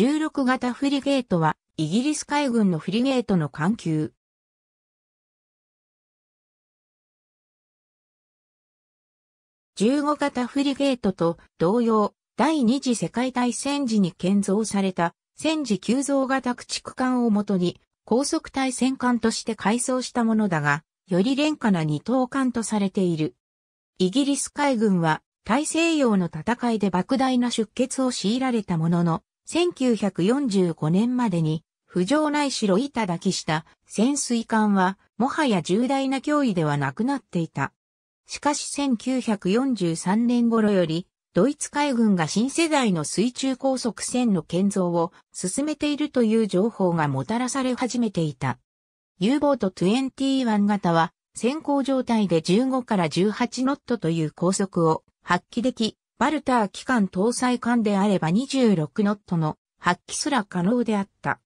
16型フリゲートは、イギリス海軍のフリゲートの艦級。15型フリゲートと同様、第二次世界大戦時に建造された戦時急増型駆逐艦をもとに高速対戦艦として改装したものだが、より廉価な二等艦とされている。イギリス海軍は大西洋の戦いで莫大な出血を強いられたものの、1945年までに浮上ないしろ板だきした潜水艦はもはや重大な脅威ではなくなっていた。しかし1943年頃よりドイツ海軍が新世代の水中高速船の建造を進めているという情報がもたらされ始めていた。U ボート21型は先行状態で15から18ノットという高速を発揮でき、バルター機関搭載艦であれば26ノットの発揮すら可能であった。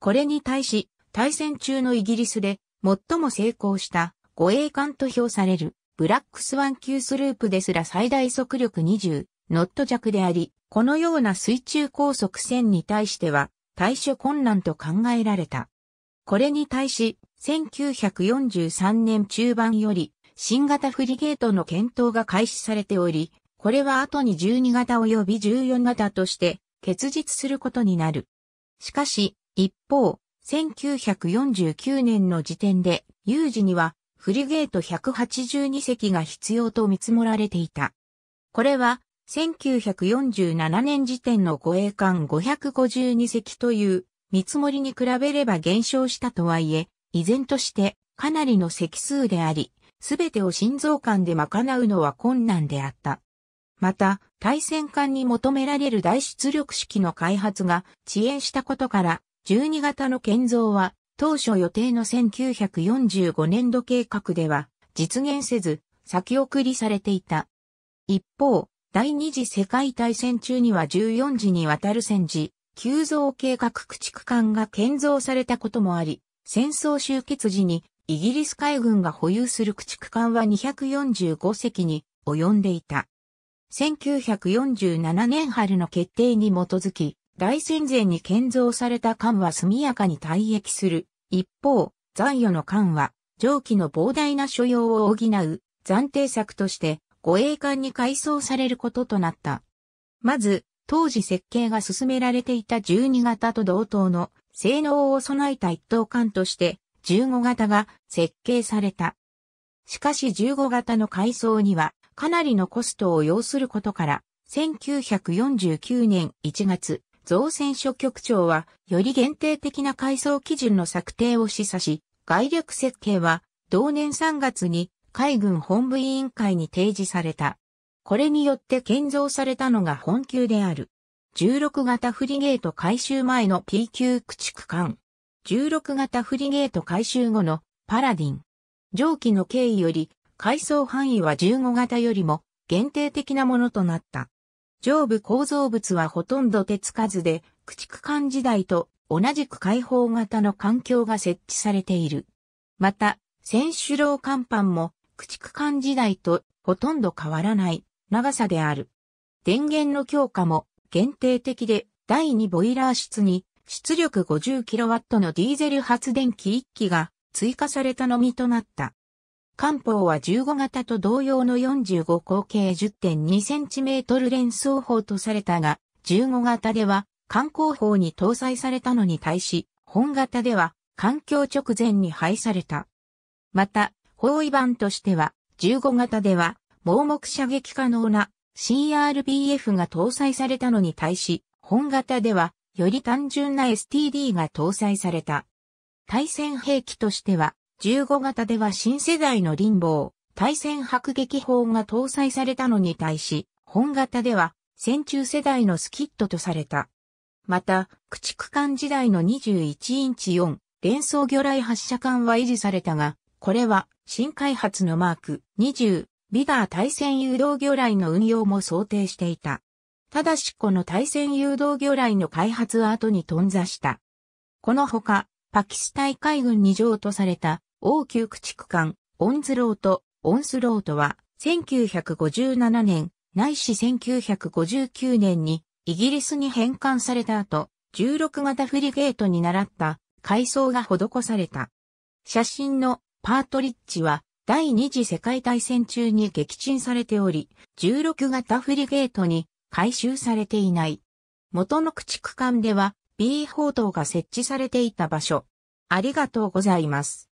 これに対し、対戦中のイギリスで最も成功した護衛艦と評されるブラックスワン級スループですら最大速力20ノット弱であり、このような水中高速船に対しては対処困難と考えられた。これに対し、1943年中盤より新型フリゲートの検討が開始されており、これは後に12型及び14型として結実することになる。しかし、一方、1949年の時点で、有事にはフリゲート182隻が必要と見積もられていた。これは、1947年時点の護衛艦552隻という見積もりに比べれば減少したとはいえ、依然としてかなりの席数であり、すべてを心臓艦で賄うのは困難であった。また、対戦艦に求められる大出力式の開発が遅延したことから、12型の建造は当初予定の1945年度計画では実現せず先送りされていた。一方、第二次世界大戦中には14次にわたる戦時、急増計画駆逐艦が建造されたこともあり、戦争終結時にイギリス海軍が保有する駆逐艦は245隻に及んでいた。1947年春の決定に基づき、大戦前に建造された艦は速やかに退役する。一方、残余の艦は、蒸気の膨大な所要を補う暫定策として護衛艦に改装されることとなった。まず、当時設計が進められていた12型と同等の性能を備えた一等艦として15型が設計された。しかし15型の改装にはかなりのコストを要することから、1949年1月、造船所局長は、より限定的な改装基準の策定を示唆し、外略設計は、同年3月に海軍本部委員会に提示された。これによって建造されたのが本級である。16型フリゲート改修前の P 級駆逐艦。16型フリゲート改修後のパラディン。上記の経緯より階層範囲は15型よりも限定的なものとなった。上部構造物はほとんど手つかずで、駆逐艦時代と同じく開放型の環境が設置されている。また、選手楼甲板も駆逐艦時代とほとんど変わらない長さである。電源の強化も限定的で第2ボイラー室に出力 50kW のディーゼル発電機1機が追加されたのみとなった。官報は15型と同様の45口径 10.2cm 連装砲とされたが、15型では艦広砲に搭載されたのに対し、本型では環境直前に配された。また、包囲版としては、15型では盲目射撃可能な CRBF が搭載されたのに対し、本型ではより単純な STD が搭載された。対戦兵器としては、15型では新世代のリン対戦迫撃砲が搭載されたのに対し、本型では戦中世代のスキットとされた。また、駆逐艦時代の21インチ4、連装魚雷発射管は維持されたが、これは新開発のマーク20、ビガー対戦誘導魚雷の運用も想定していた。ただしこの対戦誘導魚雷の開発は後に頓挫した。このほか、パキスタイ海軍に譲渡された王宮駆逐艦、オンズロート、オンスロートは、1957年、ないし1959年に、イギリスに返還された後、16型フリゲートに倣った改装が施された。写真のパートリッジは第二次世界大戦中に撃沈されており、16型フリゲートに回収されていない。元の駆逐艦では B 砲塔が設置されていた場所。ありがとうございます。